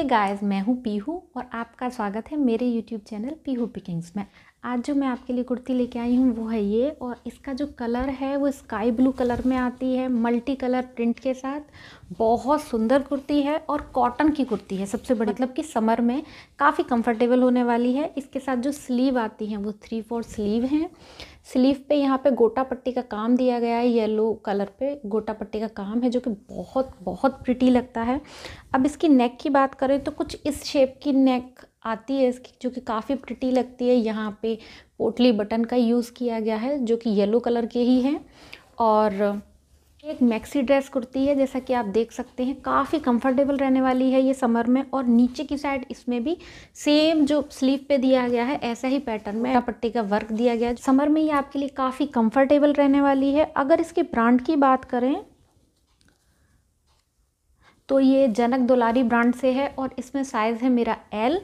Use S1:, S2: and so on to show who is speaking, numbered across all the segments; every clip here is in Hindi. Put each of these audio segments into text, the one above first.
S1: हे गाइस मैं हूँ पीहू और आपका स्वागत है मेरे यूट्यूब चैनल पीहू पिकिंग्स में आज जो मैं आपके लिए कुर्ती लेके आई हूँ वो है ये और इसका जो कलर है वो स्काई ब्लू कलर में आती है मल्टी कलर प्रिंट के साथ बहुत सुंदर कुर्ती है और कॉटन की कुर्ती है सबसे बड़ी मतलब कि समर में काफ़ी कंफर्टेबल होने वाली है इसके साथ जो स्लीव आती हैं वो थ्री फोर स्लीव हैं स्लीव पे यहाँ पे गोटा पट्टी का काम दिया गया है येलो कलर पे गोटा पट्टी का काम है जो कि बहुत बहुत प्रिटी लगता है अब इसकी नेक की बात करें तो कुछ इस शेप की नेक आती है इसकी जो कि काफ़ी प्रिटी लगती है यहाँ पे पोटली बटन का यूज़ किया गया है जो कि येलो कलर के ही हैं और एक मैक्सी ड्रेस कुर्ती है जैसा कि आप देख सकते हैं काफ़ी कंफर्टेबल रहने वाली है ये समर में और नीचे की साइड इसमें भी सेम जो स्लीव पे दिया गया है ऐसा ही पैटर्न में पट्टी का वर्क दिया गया है समर में ये आपके लिए काफ़ी कंफर्टेबल रहने वाली है अगर इसके ब्रांड की बात करें तो ये जनक दुलारी ब्रांड से है और इसमें साइज़ है मेरा एल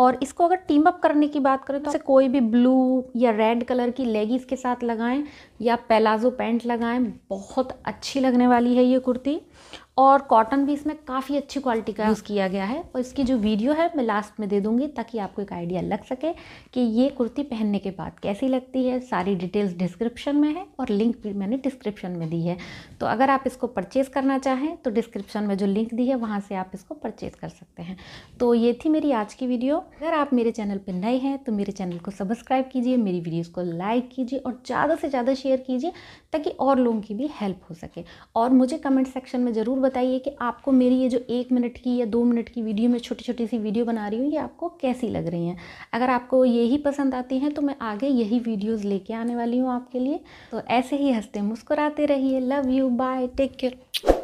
S1: और इसको अगर टीम अप करने की बात करें तो, तो- कोई भी ब्लू या रेड कलर की लेगीज़ के साथ लगाएं या पेलाजो पैंट लगाएं बहुत अच्छी लगने वाली है ये कुर्ती और कॉटन भी इसमें काफ़ी अच्छी क्वालिटी का यूज़ hmm. किया गया है और इसकी जो वीडियो है मैं लास्ट में दे दूँगी ताकि आपको एक आइडिया लग सके कि ये कुर्ती पहनने के बाद कैसी लगती है सारी डिटेल्स डिस्क्रिप्शन में है और लिंक भी मैंने डिस्क्रिप्शन में दी है तो अगर आप इसको परचेज़ करना चाहें तो डिस्क्रिप्शन में जो लिंक दी है वहाँ से आप इसको परचेज़ कर सकते हैं तो ये थी मेरी आज की वीडियो अगर आप मेरे चैनल पर नए हैं तो मेरे चैनल को सब्सक्राइब कीजिए मेरी वीडियोज़ को लाइक कीजिए और ज़्यादा से ज़्यादा शेयर कीजिए ताकि और लोगों की भी हेल्प हो सके और मुझे कमेंट सेक्शन में ज़रूर बताइए कि आपको मेरी ये जो एक मिनट की या दो मिनट की वीडियो में छोटी छोटी सी वीडियो बना रही हूँ ये आपको कैसी लग रही हैं अगर आपको यही पसंद आती हैं तो मैं आगे यही वीडियोज़ लेके आने वाली हूँ आपके लिए तो ऐसे ही हंसते मुस्कुराते रहिए love you bye take care